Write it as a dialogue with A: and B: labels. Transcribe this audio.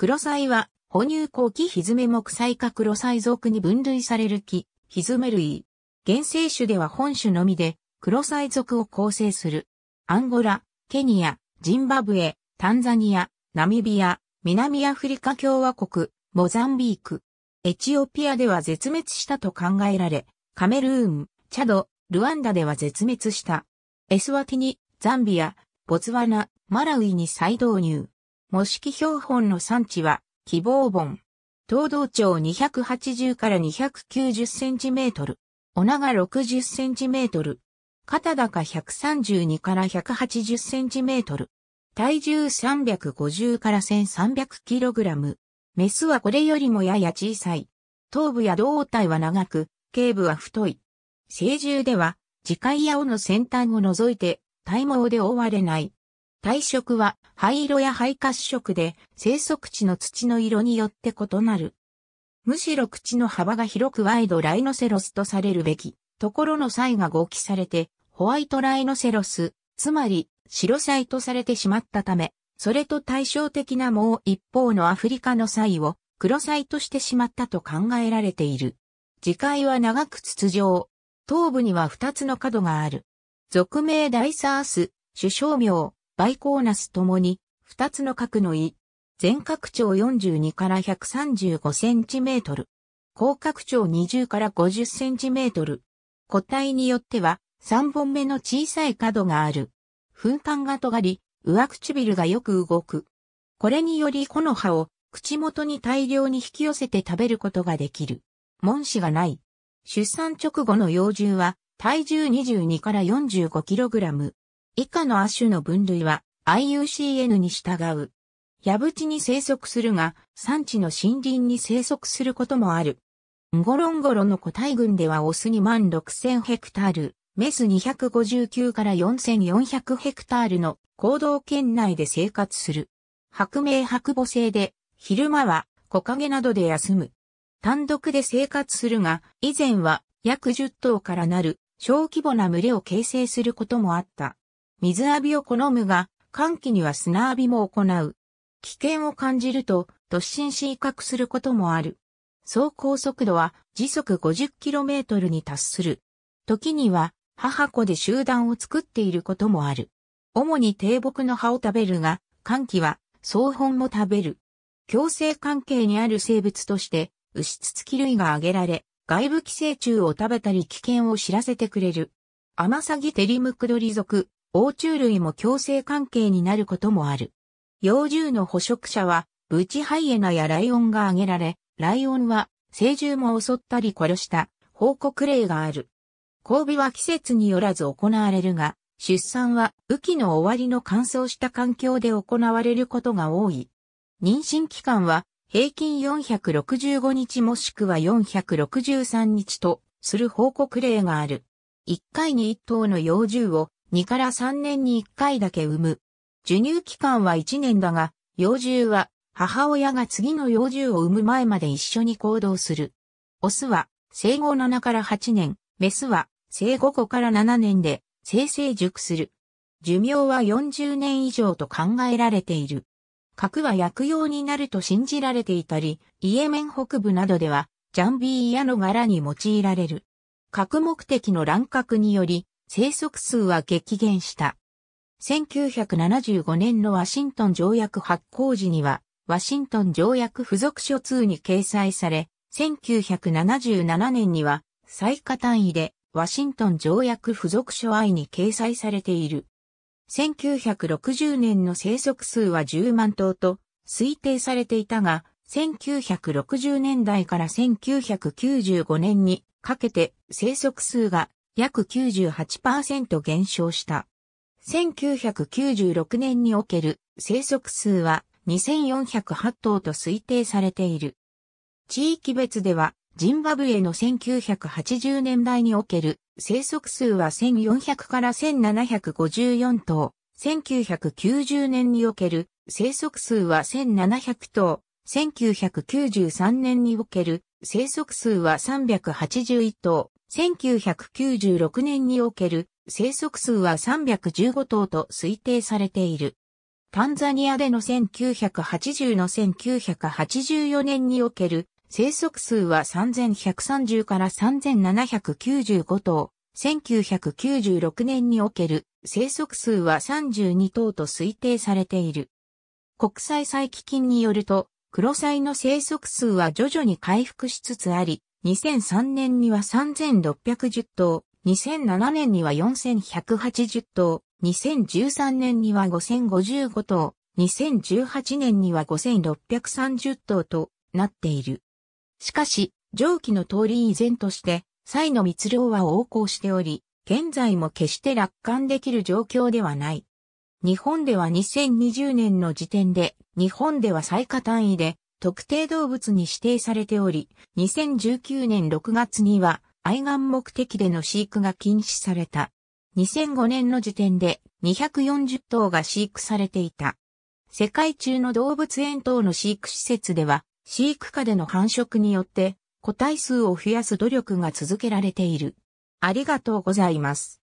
A: 黒菜は、哺乳後期ひずめ目菜ロ黒菜属に分類される木、ひずめ類。原生種では本種のみで、黒菜属を構成する。アンゴラ、ケニア、ジンバブエ、タンザニア、ナミビア、南アフリカ共和国、モザンビーク。エチオピアでは絶滅したと考えられ、カメルーン、チャド、ルワンダでは絶滅した。エスワティニ、ザンビア、ボツワナ、マラウイに再導入。模式標本の産地は、希望本。東道長280から290センチメートル。お長60センチメートル。肩高132から180センチメートル。体重350から1300キログラム。メスはこれよりもやや小さい。頭部や胴体は長く、頸部は太い。成獣では、磁界や尾の先端を除いて、体毛で覆われない。体色は灰色や灰褐色で生息地の土の色によって異なる。むしろ口の幅が広くワイドライノセロスとされるべきところの際が合記されてホワイトライノセロス、つまり白菜とされてしまったため、それと対照的なもう一方のアフリカの際を黒菜としてしまったと考えられている。次回は長く筒状。頭部には二つの角がある。俗名ダイサース、首相名、バイコーナスともに、二つの角の胃、全角長42から135センチメートル、広角長20から50センチメートル、個体によっては3本目の小さい角がある。噴管が尖り、上唇がよく動く。これにより木の葉を口元に大量に引き寄せて食べることができる。門歯がない。出産直後の幼獣は体重22から 45kg。以下の亜種の分類は IUCN に従う。矢淵に生息するが、産地の森林に生息することもある。んゴロンゴロの個体群ではオス2万6000ヘクタール、メス259から4400ヘクタールの行動圏内で生活する。白明白母性で、昼間は木陰などで休む。単独で生活するが、以前は約10頭からなる小規模な群れを形成することもあった。水浴びを好むが、寒気には砂浴びも行う。危険を感じると、突進し威嚇することもある。走行速度は時速 50km に達する。時には、母子で集団を作っていることもある。主に低木の葉を食べるが、寒気は草本も食べる。共生関係にある生物として、牛ツツキ類が挙げられ、外部寄生虫を食べたり危険を知らせてくれる。アマサギテリムクドリ属、応虫類も共生関係になることもある。幼獣の捕食者は、ブチハイエナやライオンが挙げられ、ライオンは、成獣も襲ったり殺した、報告例がある。交尾は季節によらず行われるが、出産は雨季の終わりの乾燥した環境で行われることが多い。妊娠期間は平均465日もしくは463日とする報告例がある。1回に1頭の幼獣を2から3年に1回だけ産む。授乳期間は1年だが、幼獣は母親が次の幼獣を産む前まで一緒に行動する。オスは生後7から8年、メスは生後5から7年で生成熟する。寿命は40年以上と考えられている。核は薬用になると信じられていたり、イエメン北部などではジャンビーヤの柄に用いられる。核目的の乱獲により、生息数は激減した。1975年のワシントン条約発行時には、ワシントン条約付属書通に掲載され、1977年には、最下単位で、ワシントン条約付属書 I に掲載されている。1960年の生息数は10万頭と推定されていたが、1960年代から1995年にかけて生息数が約98%減少した。1996年における生息数は2408頭と推定されている。地域別では、ジンバブエの1980年代における生息数は1400から1754頭、1990年における生息数は1700頭、1993年における生息数は381頭、1996年における生息数は315頭と推定されている。タンザニアでの1980の1984年における生息数は3130から3795頭。1996年における生息数は32頭と推定されている。国際再基金によると、クロサイの生息数は徐々に回復しつつあり、2003年には3610頭、2007年には4180頭、2013年には5055頭、2018年には5630頭となっている。しかし、上記の通り依然として、イの密漁は横行しており、現在も決して楽観できる状況ではない。日本では2020年の時点で、日本では最下単位で特定動物に指定されており、2019年6月には愛玩目的での飼育が禁止された。2005年の時点で240頭が飼育されていた。世界中の動物園等の飼育施設では、飼育下での繁殖によって個体数を増やす努力が続けられている。ありがとうございます。